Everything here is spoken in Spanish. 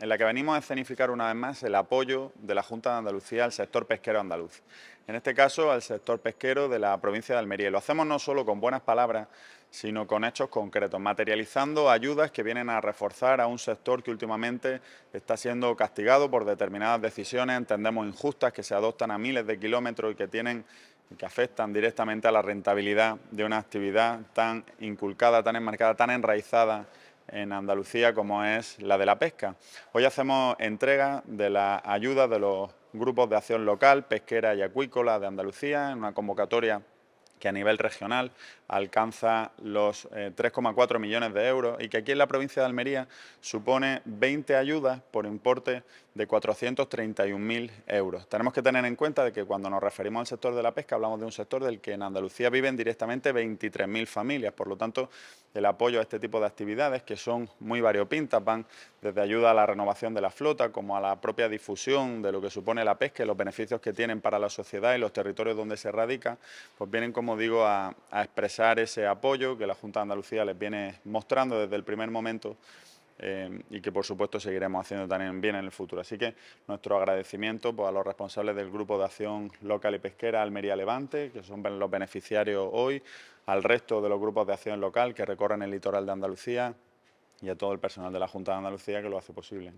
en la que venimos a escenificar una vez más el apoyo de la Junta de Andalucía al sector pesquero andaluz. En este caso, al sector pesquero de la provincia de Almería. Y lo hacemos no solo con buenas palabras, sino con hechos concretos, materializando ayudas que vienen a reforzar a un sector que últimamente está siendo castigado por determinadas decisiones, entendemos injustas, que se adoptan a miles de kilómetros y que tienen que afectan directamente a la rentabilidad de una actividad tan inculcada, tan enmarcada, tan enraizada en Andalucía como es la de la pesca. Hoy hacemos entrega de la ayuda de los grupos de acción local, pesquera y acuícola de Andalucía en una convocatoria que a nivel regional alcanza los 3,4 eh, millones de euros y que aquí en la provincia de Almería supone 20 ayudas por importe de 431.000 euros. Tenemos que tener en cuenta de que cuando nos referimos al sector de la pesca hablamos de un sector del que en Andalucía viven directamente 23.000 familias, por lo tanto el apoyo a este tipo de actividades que son muy variopintas, van desde ayuda a la renovación de la flota como a la propia difusión de lo que supone la pesca y los beneficios que tienen para la sociedad y los territorios donde se radica, pues vienen como digo, a, expresar ese apoyo que la Junta de Andalucía les viene mostrando desde el primer momento eh, y que, por supuesto, seguiremos haciendo también bien en el futuro. Así que nuestro agradecimiento pues, a los responsables del Grupo de Acción Local y Pesquera Almería Levante, que son los beneficiarios hoy, al resto de los grupos de acción local que recorren el litoral de Andalucía y a todo el personal de la Junta de Andalucía que lo hace posible.